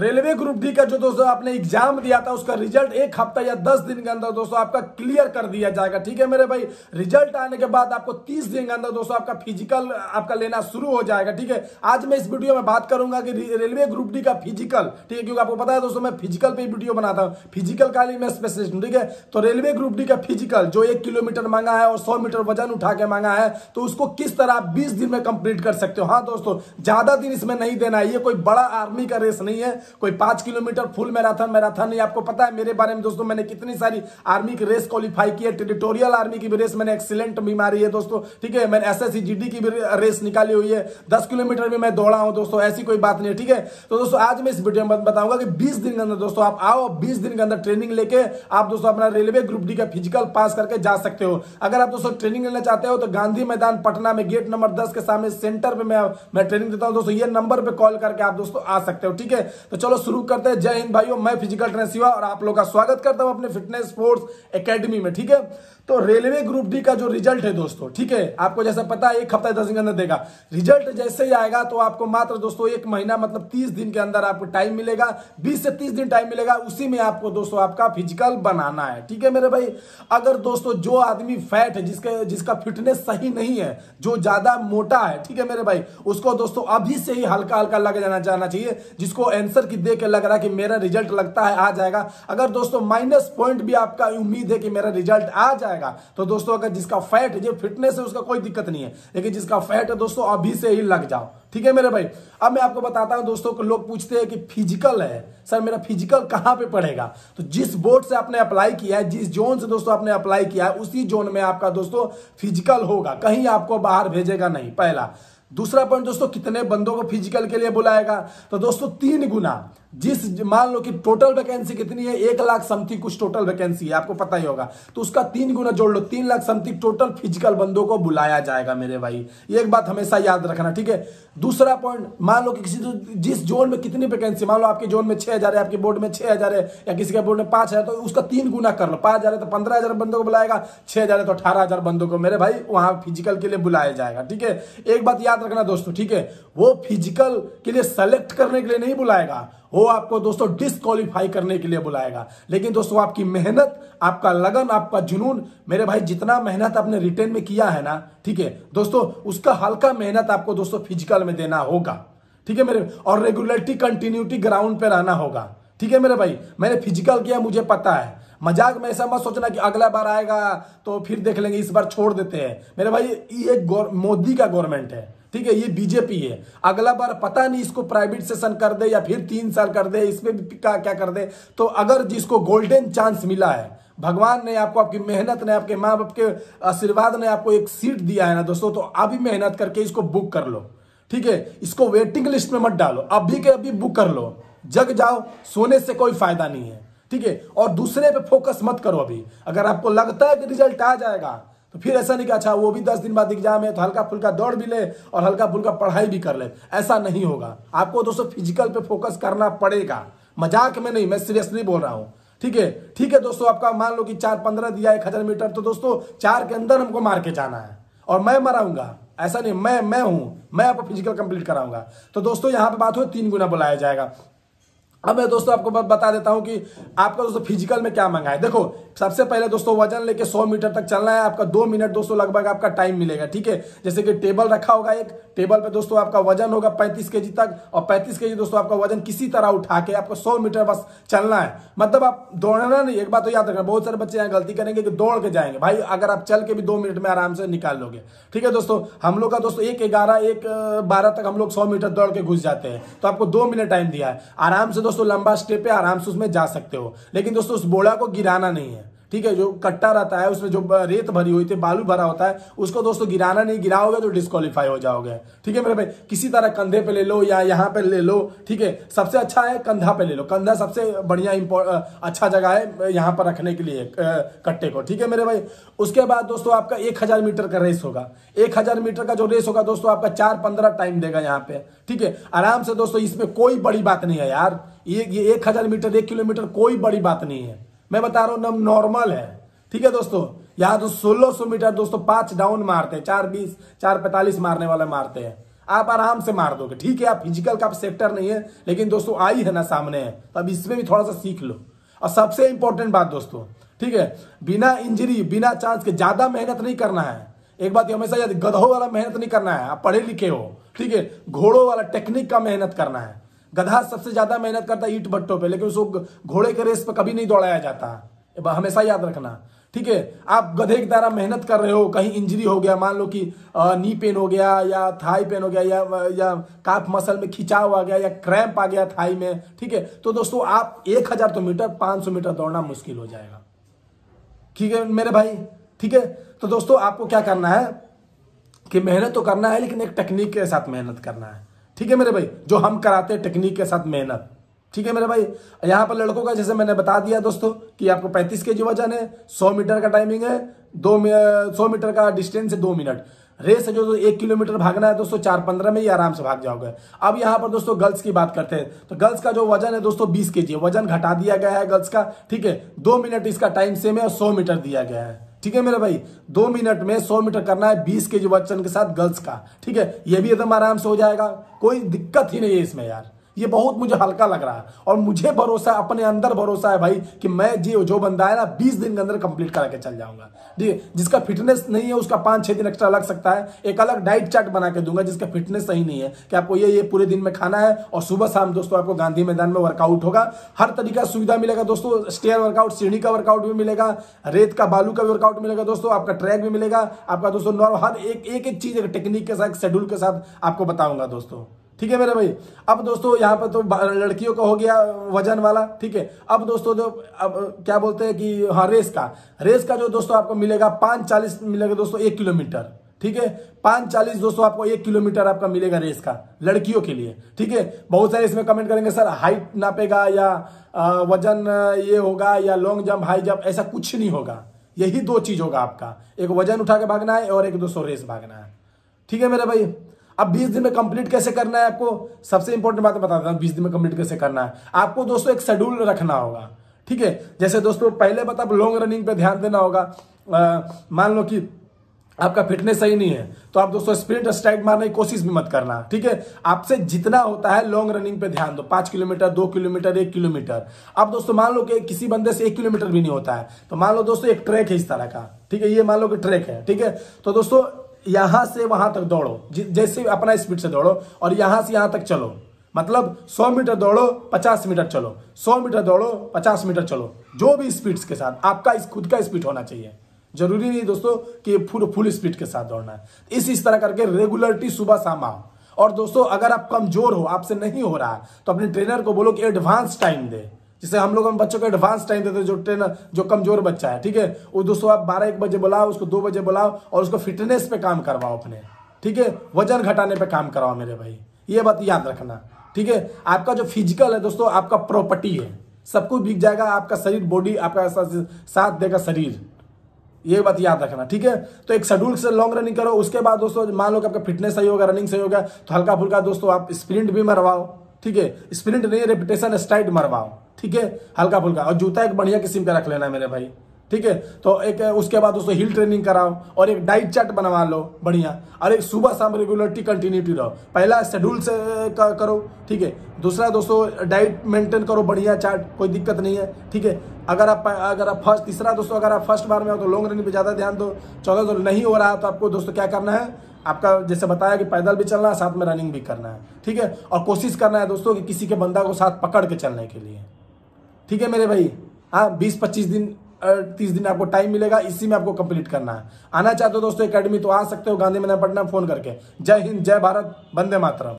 railway group D का जो दोस्तों आपने एग्जाम दिया था उसका रिजल्ट एक हफ्ता या दस दिन के अंदर दोस्तों आपका क्लियर कर दिया जाएगा ठीक है मेरे भाई रिजल्ट आने के बाद आपको तीस दिन के अंदर दोस्तों आपका फिजिकल आपका लेना शुरू हो जाएगा ठीक है आज मैं इस वीडियो में बात करूंगा कि रेलवे ग्रुप डी का फिजिकल ठीक है क्योंकि आपको पता है दोस्तों मैं फिजिकल पे वीडियो बनाता हूँ फिजिकल का मैं स्पेशलिस्ट हूँ ठीक है तो रेलवे ग्रुप डी का फिजिकल जो एक किलोमीटर मांगा है और सौ मीटर वजन उठा के मांगा है तो उसको किस तरह आप बीस दिन में कंप्लीट कर सकते हो हाँ दोस्तों ज्यादा दिन इसमें नहीं देना है ये कोई बड़ा आर्मी का रेस नहीं है कोई पांच किलोमीटर फुल मैराथन मैराथन नहीं आपको पता है मेरे बारे में दोस्तों मैंने कितनी सारी आर्मी की रेस क्वालिफाई की है टेरिटोरियल आर्मी की भी रेस मैंने एक्सीलेंट भी मारी है दोस्तों ठीक है मैंने एस की भी रेस निकाली हुई है दस किलोमीटर भी मैं दौड़ा हूँ दोस्तों ऐसी कोई बात नहीं है ठीक है तो दोस्तों आज मैं इस वीडियो में बताऊंगा कि बीस दिन के अंदर दोस्तों आप आओ बीस दिन के अंदर ट्रेनिंग लेके आप दोस्तों अपना रेलवे ग्रुप डी का फिजिकल पास करके जा सकते हो अगर आप दोस्तों ट्रेनिंग लेना चाहते हो तो गांधी मैदान पटना में गेट नंबर दस के सामने सेंटर पे मैं मैं ट्रेनिंग देता हूं दोस्तों ये नंबर पे कॉल करके आप दोस्तों आ सकते हो ठीक है तो चलो शुरू करते हैं जय हिंद भाइयों मैं फिजिकल ट्रेन शिवा और आप लोग का स्वागत करता हूं अपने फिटनेस स्पोर्ट्स एकेडमी में ठीक है तो रेलवे ग्रुप डी का जो रिजल्ट है दोस्तों ठीक है आपको जैसा पता है एक हफ्ता दस दिन के अंदर देगा रिजल्ट जैसे ही आएगा तो आपको मात्र दोस्तों एक महीना मतलब तीस दिन के अंदर आपको टाइम मिलेगा बीस से तीस दिन टाइम मिलेगा उसी में आपको दोस्तों आपका फिजिकल बनाना है ठीक है मेरे भाई अगर दोस्तों जो आदमी फैट है जिसके जिसका फिटनेस सही नहीं है जो ज्यादा मोटा है ठीक है मेरे भाई उसको दोस्तों अभी से ही हल्का हल्का लग जाना जाना चाहिए जिसको एंसर की दे के लग रहा है कि मेरा रिजल्ट लगता है आ जाएगा अगर दोस्तों माइनस पॉइंट भी आपका उम्मीद है कि मेरा रिजल्ट आ जाएगा जाएगा तो दोस्तों अगर जिसका फैट जो फिटनेस है उसका कोई दिक्कत नहीं है लेकिन जिसका फैट है दोस्तों अभी से ही लग जाओ ठीक है मेरे भाई अब मैं आपको बताता हूं दोस्तों को लोग पूछते हैं कि फिजिकल है सर मेरा फिजिकल कहां पे पड़ेगा तो जिस बोर्ड से आपने अप्लाई किया है जिस जोन से दोस्तों आपने अप्लाई किया है उसी जोन में आपका दोस्तों फिजिकल होगा कहीं आपको बाहर भेजेगा नहीं पहला दूसरा पॉइंट दोस्तों कितने बंदों को फिजिकल के लिए बुलाएगा तो दोस्तों तीन गुना जिस मान लो कि टोटल वैकेंसी कितनी है एक लाख समथिंग कुछ टोटल वैकेंसी है आपको पता ही होगा तो उसका तीन गुना जोड़ लो तीन लाख समथिंग टोटल फिजिकल बंदों को बुलाया जाएगा मेरे भाई एक बात हमेशा याद रखना ठीक है दूसरा पॉइंट मान लो कि किसी जिस जोन में कितनी वैकेंसी मान लो आपके जोन में छह हजार है आपके बोर्ड में छह हजार है या किसी के बोर्ड में पांच हजार तो उसका तीन गुना कर लो पांच हजार है तो पंद्रह हजार बंदों को बुलाएगा छह हजार है तो अठारह हजार बंदों को मेरे भाई वहां फिजिकल के लिए बुलाया जाएगा ठीक है एक बात याद रखना दोस्तों ठीक है वो फिजिकल के लिए सेलेक्ट करने के लिए नहीं बुलाएगा वो आपको दोस्तों डिस्कालीफाई करने के लिए बुलाएगा लेकिन दोस्तों आपकी मेहनत आपका लगन आपका जुनून मेरे भाई जितना मेहनत आपने रिटर्न में किया है ना ठीक है दोस्तों उसका हल्का मेहनत आपको दोस्तों फिजिकल में देना होगा ठीक है मेरे और रेगुलरिटी कंटिन्यूटी ग्राउंड पे रहना होगा ठीक है मेरे भाई मैंने फिजिकल किया मुझे पता है मजाक में ऐसा मत सोचना कि अगला बार आएगा तो फिर देख लेंगे इस बार छोड़ देते हैं मेरे भाई ये मोदी का गवर्नमेंट है ठीक है ये बीजेपी है अगला बार पता नहीं इसको प्राइवेट सेशन कर दे या फिर तीन साल कर दे इसमें क्या क्या कर दे तो अगर जिसको गोल्डन चांस मिला है भगवान ने आपको आपकी मेहनत ने आपके माँ बाप के आशीर्वाद ने आपको एक सीट दिया है ना दोस्तों तो अभी मेहनत करके इसको बुक कर लो ठीक है इसको वेटिंग लिस्ट में मत डालो अभी के अभी बुक कर लो जग जाओ सोने से कोई फायदा नहीं है ठीक है और दूसरे पे फोकस मत करो अभी अगर आपको लगता है कि रिजल्ट आ जाएगा तो फिर ऐसा नहीं कि अच्छा वो भी दस दिन बाद एग्जाम है तो हल्का फुल्का दौड़ भी ले और हल्का फुल्का पढ़ाई भी कर ले ऐसा नहीं होगा आपको दोस्तों फिजिकल पे फोकस करना पड़ेगा मजाक में नहीं मैं सीरियसली बोल रहा हूँ ठीक है ठीक है दोस्तों आपका मान लो कि चार पंद्रह दिया एक हजार मीटर तो दोस्तों चार के अंदर हमको मार के जाना है और मैं मराऊंगा ऐसा नहीं मैं मैं हूं मैं आपको फिजिकल कंप्लीट कराऊंगा तो दोस्तों यहाँ पे बात हो तीन गुना बुलाया जाएगा अब मैं दोस्तों आपको बता देता हूं कि आपका दोस्तों फिजिकल में क्या मंगा है देखो सबसे पहले दोस्तों वजन लेके 100 मीटर तक चलना है आपका दो मिनट दोस्तों लगभग आपका टाइम मिलेगा ठीक है जैसे कि टेबल रखा होगा एक टेबल पे दोस्तों आपका वजन होगा 35 केजी तक और 35 केजी दोस्तों आपका वजन किसी तरह उठा के आपको सौ मीटर बस चलना है मतलब आप दौड़ना नहीं एक बात तो याद रखना बहुत सारे बच्चे यहाँ गलती करेंगे कि दौड़ के जाएंगे भाई अगर आप चल के भी दो मिनट में आराम से निकाल लोगे ठीक है दोस्तों हम लोग का दोस्तों एक ग्यारह एक बारह तक हम लोग सौ मीटर दौड़ के घुस जाते हैं तो आपको दो मिनट टाइम दिया है आराम से दोस्तों लंबा स्टेप है आराम से उसमें जा सकते हो लेकिन दोस्तों उस बोड़ा को गिराना नहीं है ठीक है जो कट्टा रहता है उसमें जो रेत भरी हुई थी बालू भरा होता है उसको दोस्तों गिराना नहीं गिराओगे तो डिस्कालीफाई हो जाओगे ठीक है मेरे भाई किसी तरह कंधे पे ले लो या यहाँ पे ले लो ठीक है सबसे अच्छा है कंधा पे ले लो कंधा सबसे बढ़िया अच्छा जगह है यहाँ पर रखने के लिए कट्टे को ठीक है मेरे भाई उसके बाद दोस्तों आपका एक हजार मीटर का रेस होगा एक हजार मीटर का जो रेस होगा दोस्तों आपका चार पंद्रह टाइम देगा यहाँ पे ठीक है आराम से दोस्तों इसमें कोई बड़ी बात नहीं है यार ये ये एक हजार मीटर एक किलोमीटर कोई बड़ी बात नहीं है मैं बता रहा हूं नम नॉर्मल है ठीक है दोस्तों यहाँ तो सोलह सो मीटर दोस्तों पांच डाउन मारते हैं चार बीस चार पैंतालीस मारने वाला मारते हैं आप आराम से मार दोगे ठीक है आप फिजिकल का सेक्टर नहीं है लेकिन दोस्तों आई है ना सामने है तो अब इसमें भी थोड़ा सा सीख लो और सबसे इंपॉर्टेंट बात दोस्तों ठीक है बिना इंजरी बिना चांस के ज्यादा मेहनत नहीं करना है एक बात हमेशा याद गधों वाला मेहनत नहीं करना है आप पढ़े लिखे हो ठीक है घोड़ों वाला टेक्निक का मेहनत करना है गधा सबसे ज्यादा मेहनत करता है ईट भट्टों पे लेकिन उसको घोड़े के रेस पर कभी नहीं दौड़ाया जाता हमेशा याद रखना ठीक है आप गधे की तरह मेहनत कर रहे हो कहीं इंजरी हो गया मान लो कि नी पेन हो गया या थाई पेन हो गया या या काफ मसल में खिंचाव आ गया या क्रैम्प आ गया थाई में ठीक है तो दोस्तों आप एक हजार तो मीटर पांच सौ मीटर दौड़ना मुश्किल हो जाएगा ठीक है मेरे भाई ठीक है तो दोस्तों आपको क्या करना है कि मेहनत तो करना है लेकिन एक टेक्निक के साथ मेहनत करना है ठीक है मेरे भाई जो हम कराते हैं टेक्निक के साथ मेहनत ठीक है मेरे भाई यहाँ पर लड़कों का जैसे मैंने बता दिया दोस्तों कि आपको 35 के जी वजन है 100 मीटर का टाइमिंग है दो सौ मीटर का डिस्टेंस है दो मिनट रेस है जो तो एक किलोमीटर भागना है दोस्तों चार पंद्रह में ही आराम से भाग जाओगे अब यहाँ पर दोस्तों गर्ल्स की बात करते हैं तो गर्ल्स का जो वजन है दोस्तों बीस के वजन घटा दिया गया है गर्ल्स का ठीक है दो मिनट इसका टाइम सेम है और सौ मीटर दिया गया है ठीक है मेरे भाई दो मिनट में सौ मीटर करना है बीस के जी बच्चन के साथ गर्ल्स का ठीक है यह भी एकदम आराम से हो जाएगा कोई दिक्कत ही नहीं है इसमें यार ये बहुत मुझे हल्का लग रहा है और मुझे भरोसा अपने अंदर भरोसा है भाई कि मैं जी जो बंदा है ना बीस दिन के अंदर कंप्लीट करा के चल जाऊंगा ठीक जिसका फिटनेस नहीं है उसका पांच छह दिन एक्स्ट्रा लग सकता है एक अलग डाइट चार्ट बना के दूंगा जिसका फिटनेस सही नहीं है कि आपको ये ये पूरे दिन में खाना है और सुबह शाम दोस्तों आपको गांधी मैदान में वर्कआउट होगा हर तरीका सुविधा मिलेगा दोस्तों स्टेयर वर्कआउट सीढ़ी का वर्कआउट भी मिलेगा रेत का बालू का वर्कआउट मिलेगा दोस्तों आपका ट्रैक भी मिलेगा आपका दोस्तों नॉर्मल हर एक एक चीज एक टेक्निक के साथ शेड्यूल के साथ आपको बताऊंगा दोस्तों ठीक है मेरे भाई अब दोस्तों यहाँ पर तो लड़कियों का हो गया वजन वाला ठीक है अब दोस्तों जो अब क्या बोलते हैं कि हाँ रेस का रेस का जो दोस्तों आपको मिलेगा पाँच चालीस मिलेगा दोस्तों एक किलोमीटर ठीक है पांच चालीस दोस्तों आपको एक किलोमीटर आपका मिलेगा रेस का लड़कियों के लिए ठीक है बहुत सारे इसमें कमेंट करेंगे सर हाइट नापेगा या वजन ये होगा या लॉन्ग जम्प हाई जम्प ऐसा कुछ नहीं होगा यही दो चीज होगा आपका एक वजन उठा के भागना है और एक दोस्तों रेस भागना है ठीक है मेरे भाई अब बीस दिन में कंप्लीट कैसे करना है आपको सबसे इंपॉर्टेंट बात बता देता हूँ बीस दिन में कंप्लीट कैसे करना है आपको दोस्तों एक शेड्यूल रखना होगा ठीक है जैसे दोस्तों पहले बता लॉन्ग रनिंग पे ध्यान देना होगा मान लो कि आपका फिटनेस सही नहीं है तो आप दोस्तों स्प्रिंट स्ट्राइक मारने की कोशिश भी मत करना ठीक है आपसे जितना होता है लॉन्ग रनिंग पे ध्यान दो पांच किलोमीटर दो किलोमीटर एक किलोमीटर अब दोस्तों मान लो कि किसी बंदे से एक किलोमीटर भी नहीं होता है तो मान लो दोस्तों एक ट्रैक है इस तरह का ठीक है ये मान लो कि ट्रैक है ठीक है तो दोस्तों यहां से वहां तक दौड़ो जैसे अपना स्पीड से दौड़ो और यहां से यहां तक चलो मतलब 100 मीटर दौड़ो 50 मीटर चलो 100 मीटर दौड़ो 50 मीटर चलो जो भी स्पीड्स के साथ आपका इस खुद का स्पीड होना चाहिए जरूरी नहीं दोस्तों कि फुल फुल स्पीड के साथ दौड़ना है इस इस तरह करके रेगुलरिटी सुबह शाम आओ और दोस्तों अगर आप कमजोर हो आपसे नहीं हो रहा तो अपने ट्रेनर को बोलो कि एडवांस टाइम दे जिसे हम लोग हम बच्चों को एडवांस टाइम देते हैं जो ट्रेनर जो कमजोर बच्चा है ठीक है वो दोस्तों आप बारह एक बजे बुलाओ उसको दो बजे बुलाओ और उसको फिटनेस पे काम करवाओ अपने ठीक है वजन घटाने पे काम करवाओ मेरे भाई ये बात याद रखना ठीक है आपका जो फिजिकल है दोस्तों आपका प्रॉपर्टी है सब कुछ बिक जाएगा आपका शरीर बॉडी आपका साथ देगा शरीर ये बात याद रखना ठीक है तो एक शेड्यूल से लॉन्ग रनिंग करो उसके बाद दोस्तों मान लो कि आपका फिटनेस सही होगा रनिंग सही होगा तो हल्का फुल्का दोस्तों आप स्प्रिंट भी मरवाओ ठीक है स्प्रिंट नहीं रेपिटेशन स्ट्राइट मरवाओ ठीक है हल्का फुल्का और जूता एक बढ़िया किस्म का रख लेना मेरे भाई ठीक है तो एक उसके बाद उसको हिल ट्रेनिंग कराओ और एक डाइट चार्ट बनवा लो बढ़िया और एक सुबह शाम रेगुलरिटी कंटिन्यूटी रहो पहला शेड्यूल से करो ठीक है दूसरा दोस्तों डाइट मेंटेन करो बढ़िया चार्ट कोई दिक्कत नहीं है ठीक है अगर आप अगर आप फर्स्ट तीसरा दोस्तों अगर आप फर्स्ट बार में हो तो लॉन्ग रनिंग पर ज़्यादा ध्यान दो चौदह तो नहीं हो रहा है तो आपको दोस्तों क्या करना है आपका जैसे बताया कि पैदल भी चलना है साथ में रनिंग भी करना है ठीक है और कोशिश करना है दोस्तों कि किसी के बंदा को साथ पकड़ के चलने के लिए ठीक है मेरे भाई हाँ बीस पच्चीस दिन तीस दिन आपको टाइम मिलेगा इसी में आपको कंप्लीट करना है आना चाहते हो दोस्तों एकेडमी तो आ सकते हो गांधी मैदान पटना फोन करके जय हिंद जय भारत बंदे मातरम